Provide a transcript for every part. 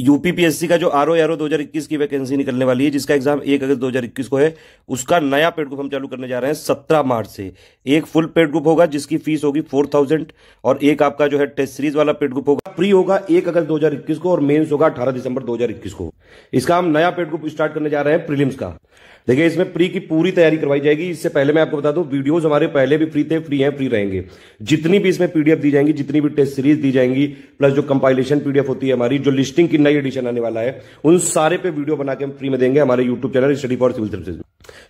UPPSC का जो R O R O दो की वैकेंसी निकलने वाली है जिसका एग्जाम एक अगस्त दो हजार इक्कीस को है उसका नया पेड ग्रुप हम चालू करने जा रहे हैं सत्रह मार्च से एक फुल पेड ग्रुप होगा जिसकी फीस होगी फोर थाउजेंड और एक आपका जो है टेस्ट सीरीज वाला पेड ग्रुप होगा फ्री होगा एक अगस्त दो हजार इक्कीस को और मेन्स होगा अठारह दिसंबर दो हजार इक्कीस को इसका हम नया पेड ग्रुप स्टार्ट करने जा रहे हैं प्रीलिम्स का देखिए इसमें प्री की पूरी तैयारी करवाई जाएगी इससे पहले मैं आपको बता दूं वीडियोस हमारे पहले भी फ्री थे फ्री हैं फ्री रहेंगे जितनी भी इसमें पीडीएफ दी जाएंगी जितनी भी टेस्ट सीरीज दी जाएंगी प्लस जो कंपाइलेशन पीडीएफ होती है हमारी जो लिस्टिंग की नई एडिशन आने वाला है उन सारे पे वीडियो बना के हम फ्री में देंगे हमारे YouTube channel study for civil service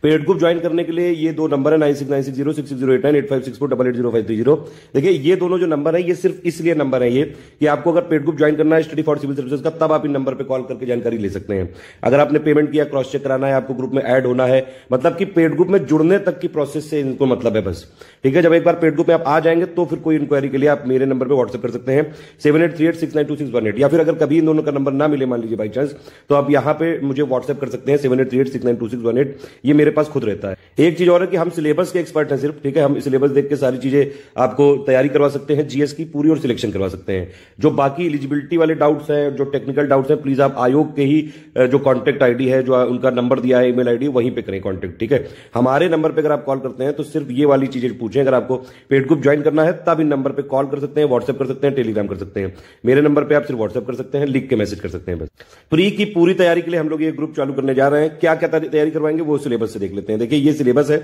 paid group join करने के लिए ये दो नंबर है nine six nine six zero six zero eight nine eight five six four double eight zero five three zero देखिए ये दोनों जो नंबर है ये सिर्फ इसलिए नंबर है ये कि आपको अगर पेड ग्रुप ज्वाइन करना है स्टडी फॉर सिविल सर्विस का तब आप इन नंबर पर कॉल करके जानकारी ले सकते हैं अगर आपने पेमेंट किया क्रॉस चेक कराना है आपको ग्रुप में एड ऐड होना है मतलब कि पेड ग्रुप में जुड़ने तक की प्रोसेस से इनको मतलब है बस ठीक है जब एक बार पेड ग्रुप में आप आ जाएंगे तो फिर कोई इंक्वायरी के लिए आप मेरे नंबर पर व्हाट्सअप कर सकते हैं seven eight three eight six nine two six one eight या फिर अगर कभी इन दोनों का नंबर ना मिले मान लीजिए बाई चांस तो आप यहां पर मुझे व्हाट्सएप कर सकते हैं seven eight three eight six nine two six one eight ये मेरे पास खुद रहता है एक चीज और है कि हम सिलेबस के एक्सपर्ट हैं सिर्फ ठीक है हम सिलेबस देख के सारी चीजें आपको तैयारी करवा सकते हैं जीएस की पूरी और सिलेक्शन करवा सकते हैं जो बाकी एलिजिबिलिटी वाले डाउट्स हैं जो टेक्निकल डाउट्स हैं प्लीज आप आयोग के ही जो कॉन्टेक्ट आईडी है जो उनका नंबर दिया है ईमेल आईडी वहीं पे करें कॉन्टैक्ट ठीक है हमारे नंबर पे अगर आप कॉल करते हैं तो सिर्फ ये वाली चीजें पूछें अगर आपको पेड ग्रुप ज्वाइन करना है तब इन नंबर पर कॉल कर सकते हैं व्हाट्सएप कर सकते हैं टेलीग्राम कर सकते हैं मेरे नंबर पर आप सिर्फ व्हाट्सएप कर सकते हैं लिख के मैसेज कर सकते हैं बस प्री की पूरी तैयारी के लिए हम लोग ये ग्रुप चालू करने जा रहे हैं क्या क्या तैयारी करवाएंगे वो सिलेबस से देख लेते हैं देखिए ये सिलेबस है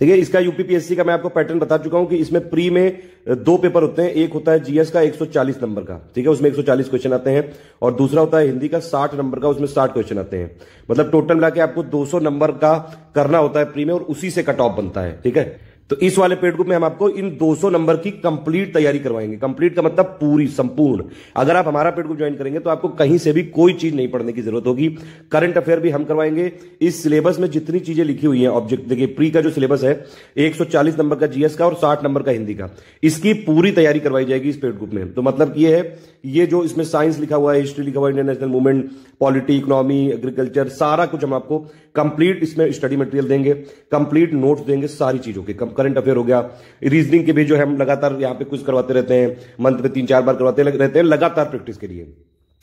देखिए इसका यूपीपीएससी का मैं आपको पैटर्न बता चुका हूं कि इसमें प्री में दो पेपर होते हैं एक होता है जीएस का 140 नंबर का ठीक है उसमें 140 क्वेश्चन आते हैं और दूसरा होता है हिंदी का 60 नंबर का उसमें 60 क्वेश्चन आते हैं मतलब टोटल मिला के आपको 200 नंबर का करना होता है प्री में और उसी से कट ऑफ बनता है ठीक है तो इस वाले पेड ग्रुप में हम आपको इन 200 नंबर की कंप्लीट तैयारी करवाएंगे कंप्लीट का मतलब पूरी संपूर्ण अगर आप हमारा पेड ग्रुप ज्वाइन करेंगे तो आपको कहीं से भी कोई चीज नहीं पढ़ने की जरूरत होगी करंट अफेयर भी हम करवाएंगे इस सिलेबस में जितनी चीजें लिखी हुई है ऑब्जेक्ट देखिए प्री का जो सिलेबस है एक नंबर का जीएस का और साठ नंबर का हिंदी का इसकी पूरी तैयारी करवाई जाएगी इस पेड ग्रुप में तो मतलब ये है ये जो इसमें साइंस लिखा हुआ है हिस्ट्री लिखा हुआ है international movement polity economy agriculture सारा कुछ हम आपको कंप्लीट इसमें स्टडी मटेरियल देंगे कंप्लीट नोट्स देंगे सारी चीजों के करंट अफेयर हो गया रीजनिंग के भी जो है हम लगातार यहाँ पे कुछ करवाते रहते हैं मंथ में तीन चार बार करवाते रहते हैं लगातार प्रैक्टिस के लिए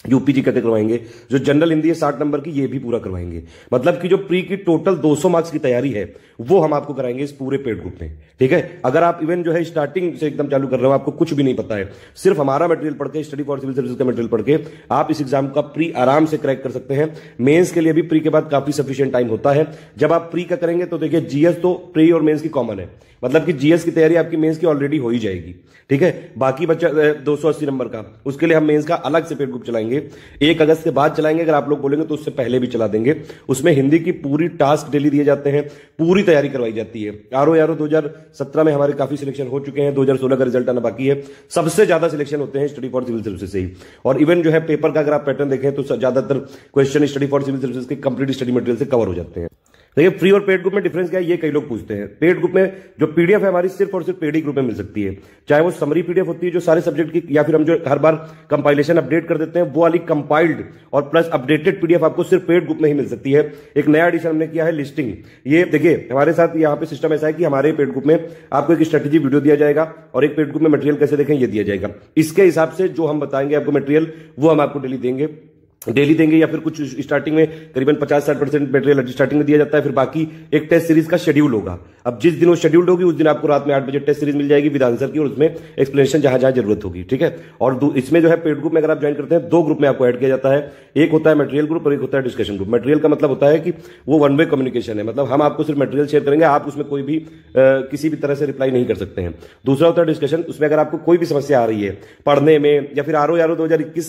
यूपीजी करके करवाएंगे जो जनरल हिंदी है साठ नंबर की ये भी पूरा करवाएंगे मतलब कि जो प्री की टोटल 200 मार्क्स की तैयारी है वो हम आपको कराएंगे इस पूरे पेड ग्रुप में ठीक है अगर आप इवन जो है स्टार्टिंग से एकदम चालू कर रहे हो आपको कुछ भी नहीं पता है सिर्फ हमारा मटेरियल पढ़ के स्टडी फॉर सिविल सर्विस का मटेरियल पढ़ के आप इस एग्जाम का प्री आराम से क्रैक कर सकते हैं मेंस के लिए भी प्री के बाद काफी सफिशियंट टाइम होता है जब आप प्री का करेंगे तो देखिए जीएस तो प्री और मेन्स की कॉमन है मतलब कि जीएस की तैयारी आपकी मेन्स की ऑलरेडी हो ही जाएगी ठीक है बाकी बच्चा दो नंबर का उसके लिए हम मेन्स का अलग से पेड ग्रुप चलाएंगे एक अगस्त के बाद चलाएंगे अगर आप लोग बोलेंगे तो उससे पहले भी चला देंगे उसमें हिंदी की पूरी टास्क डेली दिए जाते हैं पूरी तैयारी करवाई जाती है आर ओ दो हजार सत्रह में हमारे काफी सिलेक्शन हो चुके हैं सोलह का रिजल्ट आना बाकी है सबसे ज्यादा सिलेक्शन होते हैं स्टडी फॉर सिविल सर्विसेज से ही और इवन जो है पेपर का अगर आप पैटर्न देखें तो ज्यादातर question study for civil services के कंप्लीट स्टडी मटेरियल से कवर हो जाते हैं देखिए फ्री और पेड ग्रुप में डिफरेंस क्या है ये कई लोग पूछते हैं पेड ग्रुप में जो पीडीएफ है हमारी सिर्फ और सिर्फ पेडी ग्रुप में मिल सकती है चाहे वो समरी पीडीएफ होती है जो सारे सब्जेक्ट की या फिर हम जो हर बार कंपाइलेशन अपडेट कर देते हैं वो वाली कंपाइल्ड और प्लस अपडेटेड पीडीएफ आपको सिर्फ पेड ग्रुप में ही मिल सकती है एक नया एडिशन हमने किया है लिस्टिंग ये देखिए हमारे साथ यहाँ पे सिस्टम ऐसा है कि हमारे पेड ग्रुप में आपको एक स्ट्रेटेजी वीडियो दिया जाएगा और एक पेड ग्रुप में मटेरियल कैसे देखें यह दिया जाएगा इसके हिसाब से जो हम बताएंगे आपको मटेरियल वो हम आपको डेली देंगे डेली देंगे या फिर कुछ स्टार्टिंग में करीबन 50 साठ परसेंट मेटेरियल स्टार्टिंग में दिया जाता है फिर बाकी एक टेस्ट सीरीज का शेड्यूल होगा अब जिस दिन वो शेड्यूल होगी उस दिन आपको रात में आठ बजे टेस्ट सीरीज मिल जाएगी विद आंसर की और उसमें एक्सप्लेनेशन जहां जहां जरूरत होगी ठीक है और इसमें जो है पेड ग्रुप में अगर आप ज्वाइन करते हैं दो ग्रुप में आपको एड किया जाता है एक होता है मटेरियल ग्रुप और एक होता है डिस्कशन ग्रुप मटेरियल का मतलब होता है कि वो वन वे कम्युनिकेशन है मतलब हम आपको सिर्फ मटेरियल शेयर करेंगे आप उसमें कोई भी किसी भी तरह से रिप्लाई नहीं कर सकते हैं दूसरा होता है डिस्कशन उसमें अगर आपको कोई भी समस्या आ रही है पढ़ने में या फिर आर ओ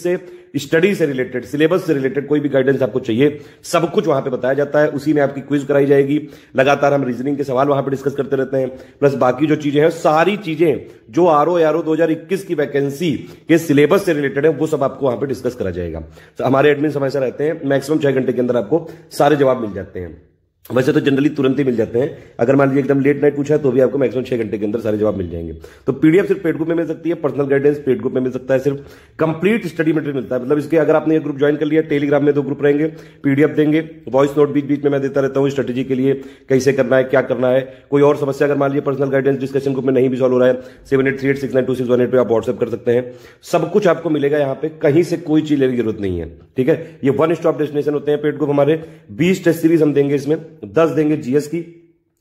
से स्टडी से रिलेटेड सिलेबस से रिलेटेड कोई भी गाइडेंस आपको चाहिए सब कुछ वहां पे बताया जाता है उसी में आपकी क्विज कराई जाएगी लगातार हम रीजनिंग के सवाल वहां पे डिस्कस करते रहते हैं प्लस बाकी जो चीजें हैं सारी चीजें जो आर ओ आर ओ की वैकेंसी के सिलेबस से रिलेटेड है वो सब आपको वहां पर डिस्कस करा जाएगा तो हमारे एडमिन समय रहते हैं मैक्सिमम छह घंटे के अंदर आपको सारे जवाब मिल जाते हैं वैसे तो जनरली तुरंत ही मिल जाते हैं अगर मान लीजिए एकदम लेट नाइट पूछा तो भी आपको मैक्सिमम छह घंटे के अंदर सारे जवाब मिल जाएंगे तो पीडीएफ सिर्फ पेड ग्रुप में मिल सकती है पर्सनल गाइडेंस पेड ग्रुप में मिल सकता है सिर्फ कंप्लीट स्टडी मटेरियल मिलता है मतलब इसके अगर आपने एक ग्रुप ज्वाइन कर लिया टेलीग्राम में दो ग्रुप रहेंगे पीडीएफ देंगे वॉइस नोट बीच बीच में मैं देता रहता हूँ स्ट्रेटेजी के लिए कैसे करना है क्या करना है कोई और समस्या अगर मान लीजिए पर्सनल गाइडेंस डिस्कशन ग्रुप में नहीं भी सॉल्व हो रहा है seven eight three eight six nine two six one eight पर आप व्हाट्सअप कर सकते हैं सब कुछ आपको मिलेगा यहाँ पे कहीं से कोई चीज लेने की जरूरत नहीं है ठीक है ये वन स्टॉप डेस्टिनेशन होते हैं पेड ग्रुप हमारे बीस टेस्ट सीरीज हम देंगे इसमें दस देंगे जीएस की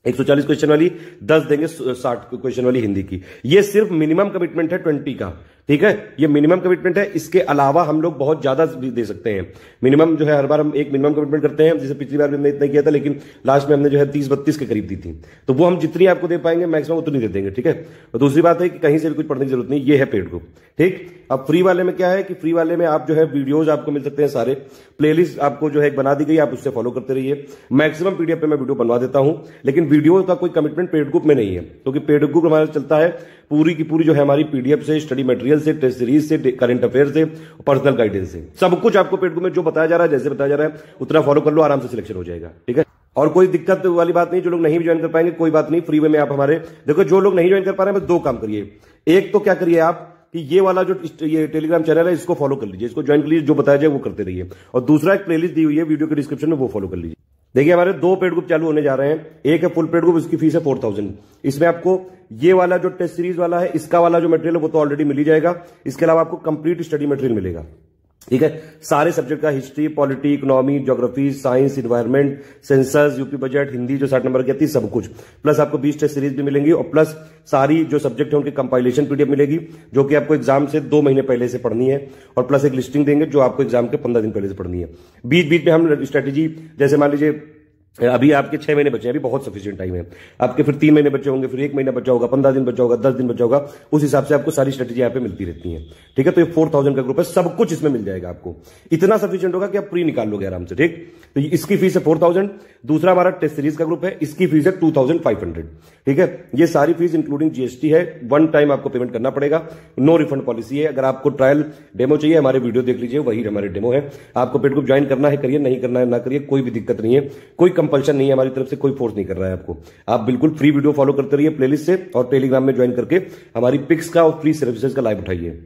140 क्वेश्चन वाली 10 देंगे 60 क्वेश्चन वाली हिंदी की ये सिर्फ मिनिमम कमिटमेंट है 20 का ठीक है ये मिनिमम कमिटमेंट है इसके अलावा हम लोग बहुत ज्यादा दे सकते हैं मिनिमम जो है हर बार हम एक मिनिमम कमिटमेंट करते हैं जैसे पिछली बार भी हमने इतना किया था लेकिन लास्ट में हमने जो है तीस बत्तीस के करीब दी थी तो वो हम जितनी आपको दे पाएंगे मैक्सिमम उतनी दे देंगे ठीक है और दूसरी बात है कि कहीं से भी कुछ पढ़ने की जरूरत नहीं ये है पेड ग्रुप ठीक अब फ्री वाले में क्या है कि फ्री वाले में आप जो है वीडियोज आपको मिल सकते हैं सारे प्लेलिस्ट आपको जो है एक बना दी गई आप उससे फॉलो करते रहिए मैक्सिमम पीडीएफ पे मैं वीडियो बनवा देता हूं लेकिन वीडियो का कोई कमिटमेंट पेड ग्रुप में नहीं है क्योंकि पेड ग्रुप हमारा चलता है पूरी की पूरी जो है हमारी पीडीएफ से स्टडी मटेरियल से टेस्ट सीरीज से करंट अफेयर से पर्सनल गाइडेंस से सब कुछ आपको पेट में जो बताया जा रहा है जैसे बताया जा रहा है उतना फॉलो कर लो आराम से सिलेक्शन हो जाएगा ठीक है और कोई दिक्कत वाली बात नहीं जो लोग नहीं ज्वाइन कर पाएंगे कोई बात नहीं फ्री वे में आप हमारे देखो जो लोग नहीं ज्वाइन कर पा रहे हैं बस दो काम करिए एक तो क्या करिए आप कि ये वाला जो ये टेलीग्राम चैनल है इसको फॉलो कर लीजिए इसको ज्वाइन कर लीजिए जो बताया जाए वो करते रहिए और दूसरा एक प्लेलिस्ट दी हुई है वीडियो के डिस्क्रिप्शन में वो फॉलो कर लीजिए देखिए हमारे दो पेड ग्रुप चालू होने जा रहे हैं एक है फुल पेड ग्रुप इसकी फीस है फोर थाउजेंड इसमें आपको ये वाला जो टेस्ट सीरीज वाला है इसका वाला जो मटेरियल है वो तो ऑलरेडी मिली जाएगा इसके अलावा आपको कंप्लीट स्टडी मटेरियल मिलेगा ठीक है सारे सब्जेक्ट का history polity economy geography science environment census UP budget Hindi जो साठ नंबर की आती है सब कुछ प्लस आपको बीस टेस्ट सीरीज भी मिलेंगी और प्लस सारी जो सब्जेक्ट है उनकी कंपाइलेशन पीडीएफ मिलेगी जो कि आपको एग्जाम से दो महीने पहले से पढ़नी है और प्लस एक लिस्टिंग देंगे जो आपको एग्जाम के पंद्रह दिन पहले से पढ़नी है बीच बीच में हम स्ट्रेटेजी जैसे मान लीजिए अभी आपके छह महीने बचे अभी बहुत सफिशियंट टाइम है आपके फिर तीन महीने बचे होंगे फिर एक महीना बचा होगा पंद्रह दिन बचा होगा दस दिन बचा होगा उस हिसाब से आपको सारी स्ट्रेटेजी यहाँ पे मिलती रहती है ठीक है तो ये फोर थाउजेंड का ग्रुप है सब कुछ इसमें मिल जाएगा आपको इतना सफिशियंट होगा कि आप प्री निकाल लोगे आराम से ठीक तो इसकी फीस है फोर थाउजेंड दूसरा हमारा टेस्ट सीरीज का ग्रुप है इसकी फीस है टू थाउजेंड फाइव हंड्रेड ठीक है ये सारी फीस इंक्लूडिंग जीएसटी है वन टाइम आपको पेमेंट करना पड़ेगा नो रिफंड पॉलिसी है अगर आपको ट्रायल डेमो चाहिए हमारे वीडियो देख लीजिए वही हमारे डेमो है आपको पेट ग्रुप ज्वाइन करना है करिए नहीं करना है ना करिए कोई भी दिक्कत नहीं है कोई कंपल्शन नहीं है हमारी तरफ से कोई फोर्स नहीं कर रहा है आपको आप बिल्कुल फ्री वीडियो फॉलो करते रहिए प्लेलिस्ट से और टेलीग्राम में ज्वाइन करके हमारी पिक्स का और फ्री सर्विसेज का लाइव उठाइए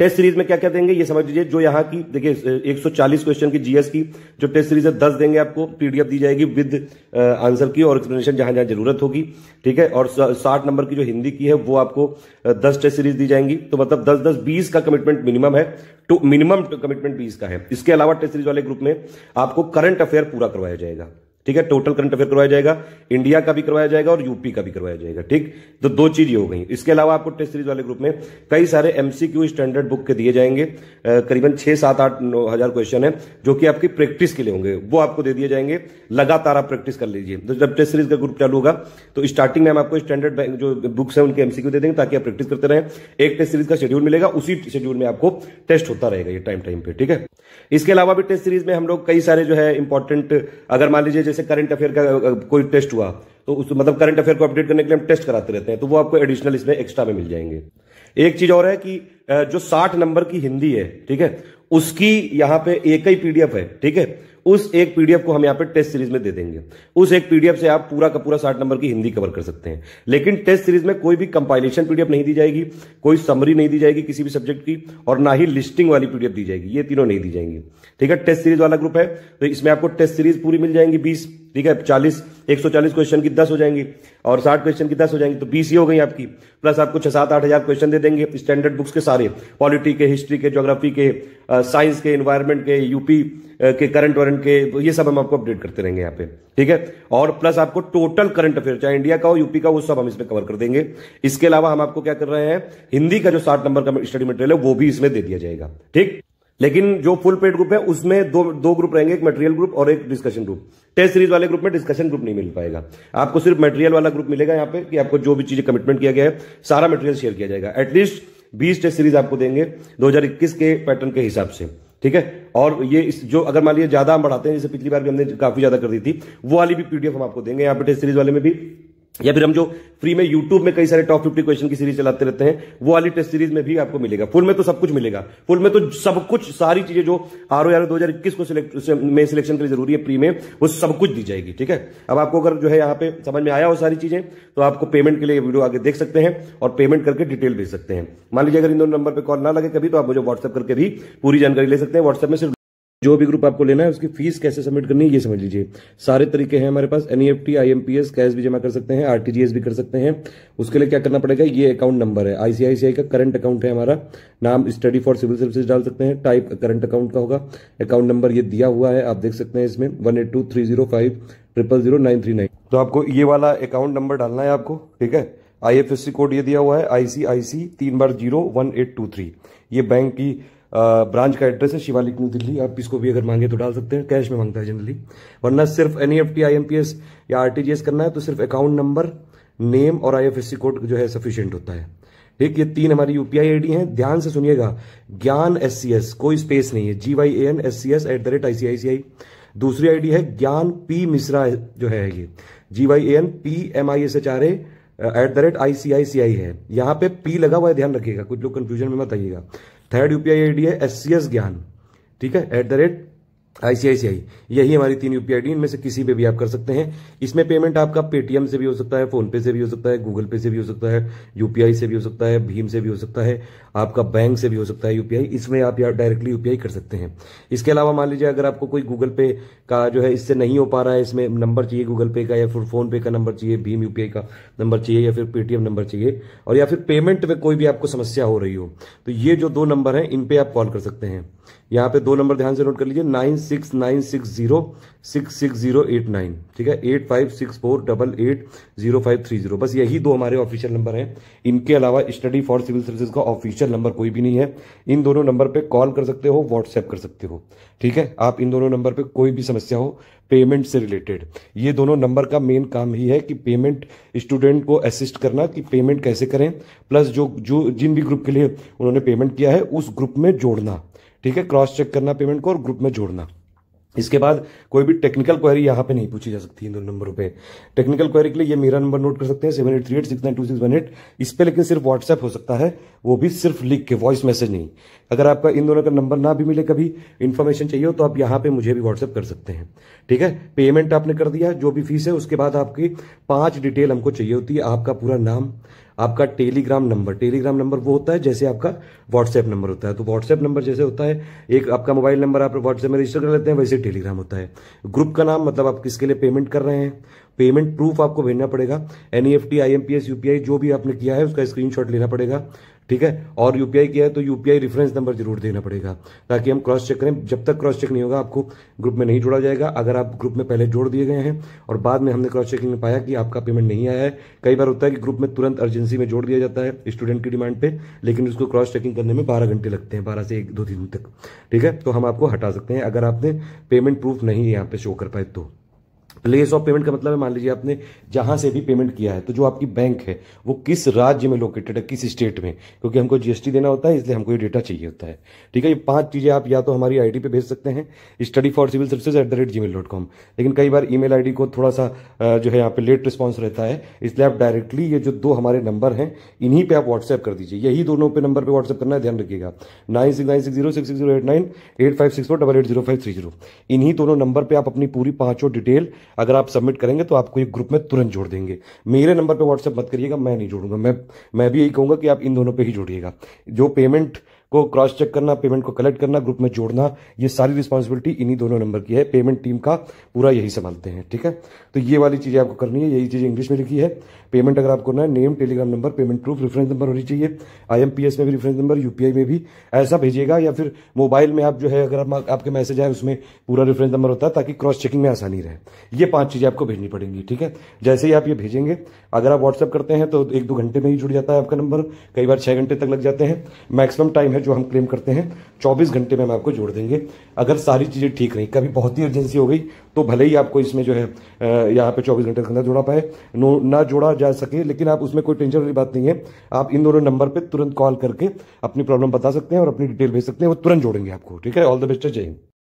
टेस्ट सीरीज में क्या क्या देंगे ये समझ लीजिए जो यहाँ की देखिए 140 क्वेश्चन की जीएस की जो टेस्ट सीरीज है दस देंगे आपको पीडीएफ दी जाएगी विद आंसर की और एक्सप्लेनेशन जहां जहां जरूरत होगी ठीक है और 60 नंबर की जो हिंदी की है वो आपको 10 टेस्ट सीरीज दी जाएंगी तो मतलब 10 10 20 का कमिटमेंट मिनिमम है टू मिनिमम कमिटमेंट बीस का है इसके अलावा टेस्ट सीरीज वाले ग्रुप में आपको करंट अफेयर पूरा करवाया जाएगा ठीक है टोटल करंट अफेयर करवाया जाएगा इंडिया का भी करवाया जाएगा और यूपी का भी करवाया जाएगा ठीक तो दो चीज ये हो गई इसके अलावा आपको टेस्ट सीरीज वाले ग्रुप में कई सारे एमसीक्यू स्टैंडर्ड बुक के दिए जाएंगे करीबन छह सात आठ नौ हजार क्वेश्चन है जो कि आपकी प्रैक्टिस के लिए होंगे वो आपको दे दिए जाएंगे लगातार आप प्रैक्टिस कर लीजिए तो जब टेस्ट सीरीज का ग्रुप चालू होगा तो स्टार्टिंग में हम आपको स्टैंडर्ड जो बुक्स है उनके एमसीक्यू दे देंगे ताकि आप प्रैक्टिस करते रहें एक टेस्ट सीरीज का शेड्यूल मिलेगा उसी शेड्यूल में आपको टेस्ट होता रहेगा ये टाइम टाइम पे ठीक है इसके अलावा भी टेस्ट सीरीज में हम लोग कई सारे जो है इंपॉर्टेंट अगर मान लीजिए जैसे करंट अफेयर का कोई टेस्ट हुआ तो उस मतलब करंट अफेयर को अपडेट करने के लिए हम टेस्ट कराते रहते हैं तो वो आपको एडिशनल इसमें एक्स्ट्रा में मिल जाएंगे एक चीज और है कि जो साठ नंबर की हिंदी है ठीक है उसकी यहाँ पे एक ही पीडीएफ है ठीक है उस एक पीडीएफ को हम यहाँ पे टेस्ट सीरीज में दे देंगे उस एक पीडीएफ से आप पूरा का पूरा साठ नंबर की हिंदी कवर कर सकते हैं लेकिन टेस्ट सीरीज में कोई भी कंपाइलेशन पीडीएफ नहीं दी जाएगी कोई समरी नहीं दी जाएगी किसी भी सब्जेक्ट की और ना ही लिस्टिंग वाली पीडीएफ दी जाएगी ये तीनों नहीं दी जाएंगी ठीक है टेस्ट सीरीज वाला ग्रुप है तो इसमें आपको टेस्ट सीरीज पूरी मिल जाएंगी बीस ठीक है चालीस एक सौ चालीस क्वेश्चन की दस हो जाएंगी और साठ क्वेश्चन की दस हो जाएंगी तो बीस ही हो गई आपकी प्लस आपको छह सात आठ हजार क्वेश्चन दे देंगे स्टैंडर्ड बुक्स के सारे पॉलिटी के हिस्ट्री के ज्योग्राफी के साइंस के इन्वायरमेंट के यूपी के करंट वरंट के तो ये सब हम आपको अपडेट करते रहेंगे यहाँ पे ठीक है और प्लस आपको टोटल करंट अफेयर चाहे इंडिया का हो यूपी का वो सब हम इसमें कवर कर देंगे इसके अलावा हम आपको क्या कर रहे हैं हिंदी का जो साठ नंबर का स्टडी मटेरियल है वो भी इसमें दे दिया जाएगा ठीक लेकिन जो फुल पेड ग्रुप है उसमें दो दो ग्रुप रहेंगे एक मटेरियल ग्रुप और एक डिस्कशन ग्रुप टेस्ट सीरीज वाले ग्रुप में डिस्कशन ग्रुप नहीं मिल पाएगा आपको सिर्फ मटेरियल वाला ग्रुप मिलेगा यहाँ पे कि आपको जो भी चीजें कमिटमेंट किया गया है सारा मटेरियल शेयर किया जाएगा एटलीस्ट बीस टेस्ट सीरीज आपको देंगे दो के पैटर्न के हिसाब से ठीक है और ये इस जो अगर मान लीजिए ज्यादा हम बढ़ाते हैं जैसे पिछली बार भी हमने काफी ज्यादा कर दी थी वो वाली भी पीडीएफ हम आपको देंगे यहाँ पे टेस्ट सीरीज वाले में भी या फिर हम जो फ्री में यूट्यूब में कई सारे टॉप फिफ्टी क्वेश्चन की सीरीज चलाते रहते हैं वो वाली टेस्ट सीरीज में भी आपको मिलेगा फुल में तो सब कुछ मिलेगा फुल में तो सब कुछ सारी चीजें जो आर ओ आर दो हजार इक्कीस को में सिलेक्शन के लिए जरूरी है प्री में वो सब कुछ दी जाएगी ठीक है अब आपको अगर जो है यहाँ पे समझ में आया हो सारी चीजें तो आपको पेमेंट के लिए वीडियो आगे देख सकते हैं और पेमेंट करके डिटेल भेज सकते हैं मान लीजिए अगर इन दोनों नंबर पर कॉल ना लगे कभी तो आप मुझे व्हाट्सएप करके भी पूरी जानकारी ले सकते हैं व्हाट्सएप में सिर्फ जो भी ग्रुप आपको लेना है उसकी फीस कैसे सबमिट करनी है ये समझ लीजिए सारे तरीके हैं हमारे पास एनईएफटी आईएमपीएस कैश भी जमा कर सकते हैं आरटीजीएस भी कर सकते हैं उसके लिए क्या करना पड़ेगा ये अकाउंट नंबर है आईसीआईसीआई का करंट अकाउंट है हमारा नाम स्टडी फॉर सिविल सर्विसेज डाल सकते हैं टाइप करंट अकाउंट का होगा अकाउंट नंबर ये दिया हुआ है आप देख सकते हैं इसमें one eight two three zero five triple zero nine three nine तो आपको ये वाला अकाउंट नंबर डालना है आपको ठीक है आई कोड ये दिया हुआ है आईसीआईसी तीन बार zero one eight two three ये बैंक की ब्रांच का एड्रेस है शिवालिक न्यू दिल्ली आप इसको भी अगर मांगे तो डाल सकते हैं कैश में मांगता है जनरली वरना सिर्फ एन ई e या आर करना है तो सिर्फ अकाउंट नंबर नेम और आई कोड जो है सफिशियंट होता है ठीक ये तीन हमारी यूपीआई आई हैं ध्यान से सुनिएगा ज्ञान एस सी कोई स्पेस नहीं है G Y A N S C S at the rate ICICI दूसरी आईडी है ज्ञान पी मिश्रा जो है ये G Y A N P M I S H R A at the rate ICICI है यहाँ पे पी लगा हुआ है ध्यान रखिएगा कुछ लोग कंफ्यूजन में मत आइएगा थर्ड यूपीआई आईडी है एस ज्ञान ठीक है एट द रेट आईसीआईसीआई यही हमारी तीन यूपीआई डी इनमें से किसी पे भी आप कर सकते हैं इसमें पेमेंट आपका पेटीएम से भी हो सकता है फोनपे से भी हो सकता है गूगल पे से भी हो सकता है यूपीआई से भी हो सकता है भीम से भी हो सकता है आपका बैंक से भी हो सकता है यूपीआई इसमें आप डायरेक्टली यूपीआई कर सकते हैं इसके अलावा मान लीजिए अगर आपको कोई गूगल पे का जो है इससे नहीं हो पा रहा है इसमें नंबर चाहिए गूगल पे का या फिर फोनपे का नंबर चाहिए भीम यूपीआई का नंबर चाहिए या फिर पेटीएम नंबर चाहिए और या फिर पेमेंट में कोई भी आपको समस्या हो रही हो तो ये जो दो नंबर है इन पर आप कॉल कर सकते हैं यहाँ पे दो नंबर ध्यान से नोट कर लीजिए nine six nine six zero six six zero eight nine ठीक है eight five six four double eight zero five three zero बस यही दो हमारे ऑफिशियल नंबर हैं इनके अलावा स्टडी फॉर सिविल सर्विसेज का ऑफिशियल नंबर कोई भी नहीं है इन दोनों नंबर पे कॉल कर सकते हो व्हाट्सएप कर सकते हो ठीक है आप इन दोनों नंबर पे कोई भी समस्या हो पेमेंट से रिलेटेड ये दोनों नंबर का मेन काम ही है कि पेमेंट स्टूडेंट को असिस्ट करना कि पेमेंट कैसे करें प्लस जो जो जिन भी ग्रुप के लिए उन्होंने पेमेंट किया है उस ग्रुप में जोड़ना ठीक है क्रॉस चेक करना पेमेंट को और ग्रुप में जोड़ना इसके बाद कोई भी टेक्निकल क्वेरी यहाँ पे नहीं पूछी जा सकती इन दोनों नंबरों पे टेक्निकल क्वेरी के लिए ये मेरा नंबर नोट कर सकते हैं seven eight three eight six nine two six one eight इस पर लेकिन सिर्फ व्हाट्सएप हो सकता है वो भी सिर्फ लिख के वॉइस मैसेज नहीं अगर आपका इन दोनों का नंबर ना भी मिले कभी इन्फॉर्मेशन चाहिए हो तो आप यहाँ पे मुझे भी व्हाट्सएप कर सकते हैं ठीक है पेमेंट आपने कर दिया जो भी फीस है उसके बाद आपकी पांच डिटेल हमको चाहिए होती है आपका पूरा नाम आपका टेलीग्राम नंबर टेलीग्राम नंबर वो होता है जैसे आपका व्हाट्सएप नंबर होता है तो व्हाट्सएप नंबर जैसे होता है एक आपका मोबाइल नंबर आप व्हाट्सएप में रजिस्टर कर लेते हैं वैसे टेलीग्राम होता है ग्रुप का नाम मतलब आप किसके लिए पेमेंट कर रहे हैं पेमेंट प्रूफ आपको भेजना पड़ेगा N E F T I M P S जो भी आपने किया है उसका स्क्रीनशॉट लेना पड़ेगा ठीक है और यूपीआई किया है तो यूपीआई रेफरेंस नंबर जरूर देना पड़ेगा ताकि हम क्रॉस चेक करें जब तक क्रॉस चेक नहीं होगा आपको ग्रुप में नहीं जोड़ा जाएगा अगर आप ग्रुप में पहले जोड़ दिए गए हैं और बाद में हमने क्रॉस चेकिंग में पाया कि आपका पेमेंट नहीं आया है कई बार होता है कि ग्रुप में तुरंत अर्जेंसी में जोड़ दिया जाता है स्टूडेंट की डिमांड पर लेकिन उसको क्रॉस चेकिंग करने में बारह घंटे लगते हैं बारह से एक दो तीन तक ठीक है तो हम आपको हटा सकते हैं अगर आपने पेमेंट प्रूफ नहीं यहाँ पर शो कर पाए तो प्लेस ऑफ पेमेंट का मतलब है मान लीजिए आपने जहां से भी पेमेंट किया है तो जो आपकी बैंक है वो किस राज्य में लोकेटेड है किस स्टेट में क्योंकि हमको जीएसटी देना होता है इसलिए हमको ये डेटा चाहिए होता है ठीक है ये पांच चीजें आप या तो हमारी आईडी पे भेज सकते हैं study for civil services at the rate Gmail dot com लेकिन कई बार ई मेल को थोड़ा सा जो है यहाँ पे लेट रिस्पॉन्स रहता है इसलिए आप डायरेक्टली ये जो दो हमारे नंबर हैं इन्हीं पर आप व्हाट्सएप कर दीजिए यही दोनों पे नंबर पर व्हाट्सएप करना है ध्यान रखिएगा nine six nine six zero six zero eight nine eight five six four double eight zero five three zero इन्हीं दोनों नंबर पर आप अपनी पूरी पाँचों डिटेल अगर आप सबमिट करेंगे तो आपको एक ग्रुप में तुरंत जोड़ देंगे मेरे नंबर पर व्हाट्सएप मत करिएगा मैं नहीं जोड़ूंगा मैं मैं भी यही कहूँगा कि आप इन दोनों पर ही जोड़िएगा जो पेमेंट को क्रॉस चेक करना पेमेंट को कलेक्ट करना ग्रुप में जोड़ना ये सारी रिस्पॉन्सिबिलिटी इन्हीं दोनों नंबर की है पेमेंट टीम का पूरा यही संभालते हैं ठीक है तो ये वाली चीज़ें आपको करनी है यही चीज़ें इंग्लिश में लिखी है पेमेंट अगर आपको करना है name Telegram number payment proof reference number होनी चाहिए आईएमपीएस में भी रेफरेंस नंबर यूपीआई में भी ऐसा भेजिएगा या फिर मोबाइल में आप जो है अगर आपके मैसेज आए उसमें पूरा रेफरेंस नंबर होता है ताकि क्रॉस चेकिंग में आसानी रहे ये पांच चीज़ें आपको भेजनी पड़ेंगी ठीक है जैसे ही आप ये भेजेंगे अगर आप व्हाट्सअप करते हैं तो एक दो घंटे में ही जुड़ जाता है आपका नंबर कई बार छह घंटे तक लग जाते हैं मैक्सिमम टाइम है जो हम क्लेम करते हैं 24 घंटे में हम आपको जोड़ देंगे अगर सारी चीज़ें ठीक रहीं कभी बहुत ही अर्जेंसी हो गई तो भले ही आपको इसमें जो है यहाँ पे 24 घंटे के अंदर जोड़ा पाए नो ना जोड़ा जा सके लेकिन आप उसमें कोई टेंशन वाली बात नहीं है आप इन दोनों नंबर पर तुरंत कॉल करके अपनी प्रॉब्लम बता सकते हैं और अपनी डिटेल भेज सकते हैं वो तुरंत जोड़ेंगे आपको ठीक है ऑल द बेस्ट जय हिंद